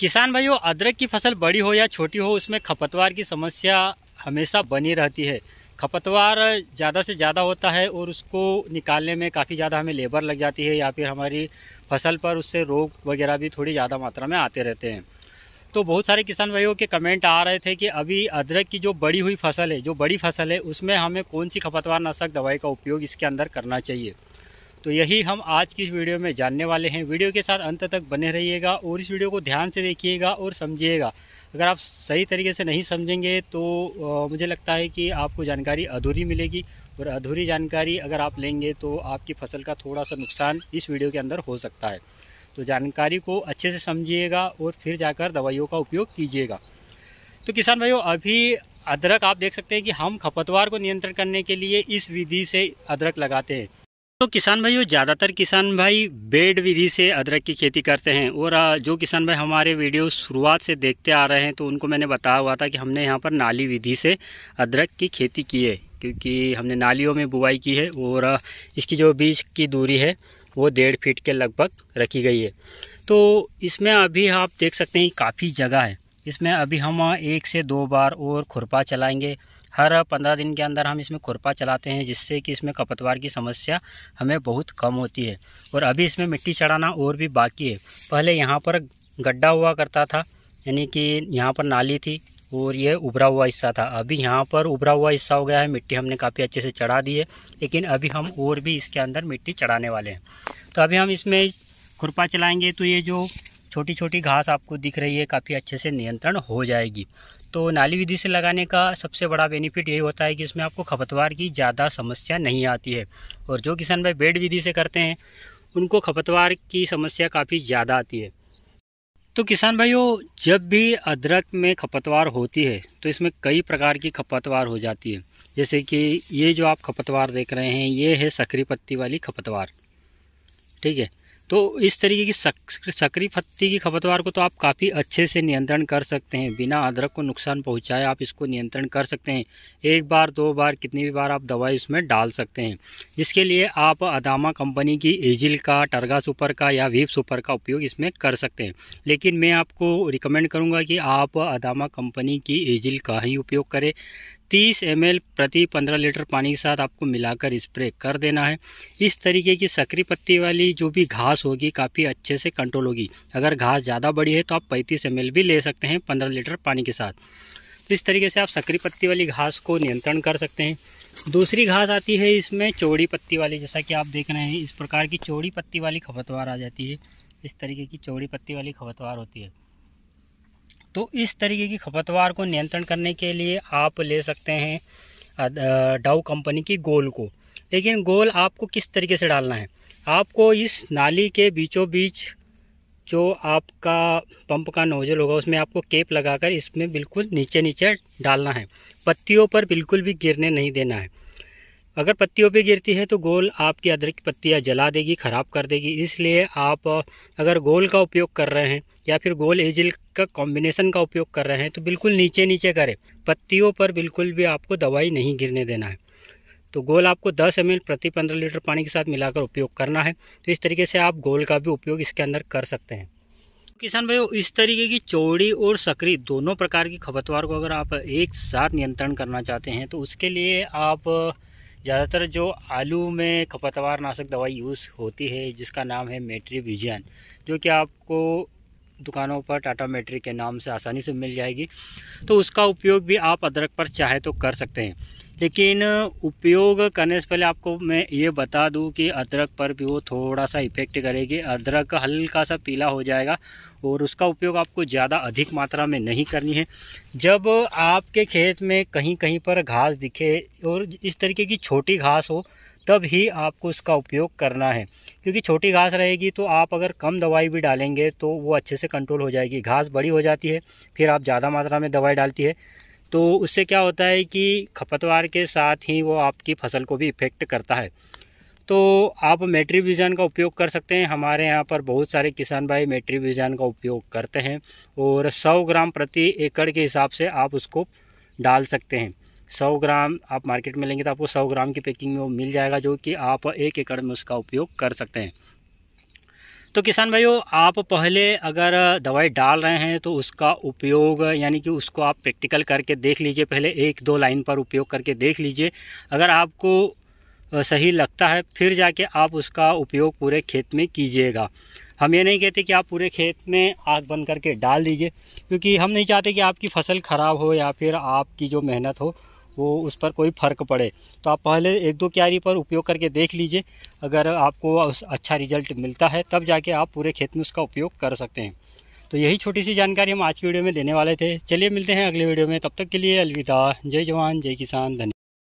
किसान भाइयों अदरक की फसल बड़ी हो या छोटी हो उसमें खपतवार की समस्या हमेशा बनी रहती है खपतवार ज़्यादा से ज़्यादा होता है और उसको निकालने में काफ़ी ज़्यादा हमें लेबर लग जाती है या फिर हमारी फसल पर उससे रोग वगैरह भी थोड़ी ज़्यादा मात्रा में आते रहते हैं तो बहुत सारे किसान भाइयों के कमेंट आ रहे थे कि अभी अदरक की जो बड़ी हुई फसल है जो बड़ी फसल है उसमें हमें कौन सी खपतवार नाशक दवाई का उपयोग इसके अंदर करना चाहिए तो यही हम आज की इस वीडियो में जानने वाले हैं वीडियो के साथ अंत तक बने रहिएगा और इस वीडियो को ध्यान से देखिएगा और समझिएगा अगर आप सही तरीके से नहीं समझेंगे तो मुझे लगता है कि आपको जानकारी अधूरी मिलेगी और अधूरी जानकारी अगर आप लेंगे तो आपकी फसल का थोड़ा सा नुकसान इस वीडियो के अंदर हो सकता है तो जानकारी को अच्छे से समझिएगा और फिर जाकर दवाइयों का उपयोग कीजिएगा तो किसान भाइयों अभी अदरक आप देख सकते हैं कि हम खपतवार को नियंत्रण करने के लिए इस विधि से अदरक लगाते हैं तो किसान भाइयों ज़्यादातर किसान भाई बेड विधि से अदरक की खेती करते हैं और जो किसान भाई हमारे वीडियो शुरुआत से देखते आ रहे हैं तो उनको मैंने बताया हुआ था कि हमने यहाँ पर नाली विधि से अदरक की खेती की है क्योंकि हमने नालियों में बुआई की है और इसकी जो बीज की दूरी है वो डेढ़ फीट के लगभग रखी गई है तो इसमें अभी आप देख सकते हैं काफ़ी जगह है इसमें अभी हम एक से दो बार और खुरपा चलाएँगे हर पंद्रह दिन के अंदर हम इसमें खुरपा चलाते हैं जिससे कि इसमें खपतवार की समस्या हमें बहुत कम होती है और अभी इसमें मिट्टी चढ़ाना और भी बाकी है पहले यहाँ पर गड्ढा हुआ करता था यानी कि यहाँ पर नाली थी और ये उभरा हुआ हिस्सा था अभी यहाँ पर उभरा हुआ हिस्सा हो गया है मिट्टी हमने काफ़ी अच्छे से चढ़ा दी है लेकिन अभी हम और भी इसके अंदर मिट्टी चढ़ाने वाले हैं तो अभी हम इसमें खुरपा चलाएंगे तो ये जो छोटी छोटी घास आपको दिख रही है काफ़ी अच्छे से नियंत्रण हो जाएगी तो नाली विधि से लगाने का सबसे बड़ा बेनिफिट यही होता है कि इसमें आपको खपतवार की ज़्यादा समस्या नहीं आती है और जो किसान भाई बेड विधि से करते हैं उनको खपतवार की समस्या काफ़ी ज़्यादा आती है तो किसान भाइयों जब भी अदरक में खपतवार होती है तो इसमें कई प्रकार की खपतवार हो जाती है जैसे कि ये जो आप खपतवार देख रहे हैं ये है सकरी पत्ती वाली खपतवार ठीक है तो इस तरीके की सक्रिय पत्ती की खपतवार को तो आप काफ़ी अच्छे से नियंत्रण कर सकते हैं बिना अदरक को नुकसान पहुंचाए आप इसको नियंत्रण कर सकते हैं एक बार दो बार कितनी भी बार आप दवाई उसमें डाल सकते हैं जिसके लिए आप अदामा कंपनी की एजिल का टर्गा सुपर का या वीप सुपर का उपयोग इसमें कर सकते हैं लेकिन मैं आपको रिकमेंड करूँगा कि आप अदामा कंपनी की एजिल का ही उपयोग करें 30 एम प्रति 15 लीटर पानी के साथ आपको मिलाकर स्प्रे कर देना है इस तरीके की सकरी पत्ती वाली जो भी घास होगी काफ़ी अच्छे से कंट्रोल होगी अगर घास ज़्यादा बड़ी है तो आप 35 एम भी ले सकते हैं 15 लीटर पानी के साथ तो इस तरीके से आप सकरी पत्ती वाली घास को नियंत्रण कर सकते हैं दूसरी घास आती है इसमें चौड़ी पत्ती वाली जैसा कि आप देख रहे हैं इस प्रकार की चौड़ी पत्ती वाली खपतवार आ जाती है इस तरीके की चौड़ी पत्ती वाली खपतवार होती है तो इस तरीके की खपतवार को नियंत्रण करने के लिए आप ले सकते हैं डाउ कंपनी की गोल को लेकिन गोल आपको किस तरीके से डालना है आपको इस नाली के बीचों बीच जो आपका पंप का नोजल होगा उसमें आपको केप लगाकर इसमें बिल्कुल नीचे नीचे डालना है पत्तियों पर बिल्कुल भी गिरने नहीं देना है अगर पत्तियों पे गिरती है तो गोल आपकी अदरक की पत्तियाँ जला देगी ख़राब कर देगी इसलिए आप अगर गोल का उपयोग कर रहे हैं या फिर गोल एजिल का कॉम्बिनेशन का उपयोग कर रहे हैं तो बिल्कुल नीचे नीचे करें पत्तियों पर बिल्कुल भी आपको दवाई नहीं गिरने देना है तो गोल आपको 10 एम प्रति 15 लीटर पानी के साथ मिलाकर उपयोग करना है तो इस तरीके से आप गोल का भी उपयोग इसके अंदर कर सकते हैं किसान भाई इस तरीके की चौड़ी और सकरी दोनों प्रकार की खपतवार को अगर आप एक साथ नियंत्रण करना चाहते हैं तो उसके लिए आप ज़्यादातर जो आलू में खपतवार नाशक दवाई यूज़ होती है जिसका नाम है मेट्री विजन जो कि आपको दुकानों पर टाटा मेट्री के नाम से आसानी से मिल जाएगी तो उसका उपयोग भी आप अदरक पर चाहे तो कर सकते हैं लेकिन उपयोग करने से पहले आपको मैं ये बता दूं कि अदरक पर भी वो थोड़ा सा इफेक्ट करेगी अदरक हल्का सा पीला हो जाएगा और उसका उपयोग आपको ज़्यादा अधिक मात्रा में नहीं करनी है जब आपके खेत में कहीं कहीं पर घास दिखे और इस तरीके की छोटी घास हो तब ही आपको उसका उपयोग करना है क्योंकि छोटी घास रहेगी तो आप अगर कम दवाई भी डालेंगे तो वो अच्छे से कंट्रोल हो जाएगी घास बड़ी हो जाती है फिर आप ज़्यादा मात्रा में दवाई डालती है तो उससे क्या होता है कि खपतवार के साथ ही वो आपकी फसल को भी इफ़ेक्ट करता है तो आप मेट्रीविज़न का उपयोग कर सकते हैं हमारे यहाँ पर बहुत सारे किसान भाई मेट्रीविज़न का उपयोग करते हैं और 100 ग्राम प्रति एकड़ के हिसाब से आप उसको डाल सकते हैं 100 ग्राम आप मार्केट में लेंगे तो आपको 100 ग्राम की पैकिंग में वो मिल जाएगा जो कि आप एक एकड़ में उसका उपयोग कर सकते हैं तो किसान भाइयों आप पहले अगर दवाई डाल रहे हैं तो उसका उपयोग यानी कि उसको आप प्रैक्टिकल करके देख लीजिए पहले एक दो लाइन पर उपयोग करके देख लीजिए अगर आपको सही लगता है फिर जाके आप उसका उपयोग पूरे खेत में कीजिएगा हम ये नहीं कहते कि आप पूरे खेत में आग बंद करके डाल दीजिए क्योंकि हम नहीं चाहते कि आपकी फसल ख़राब हो या फिर आपकी जो मेहनत हो वो उस पर कोई फ़र्क पड़े तो आप पहले एक दो क्यारी पर उपयोग करके देख लीजिए अगर आपको अच्छा रिजल्ट मिलता है तब जाके आप पूरे खेत में उसका उपयोग कर सकते हैं तो यही छोटी सी जानकारी हम आज की वीडियो में देने वाले थे चलिए मिलते हैं अगले वीडियो में तब तक के लिए अलविदा जय जवान जय किसान धन्यवाद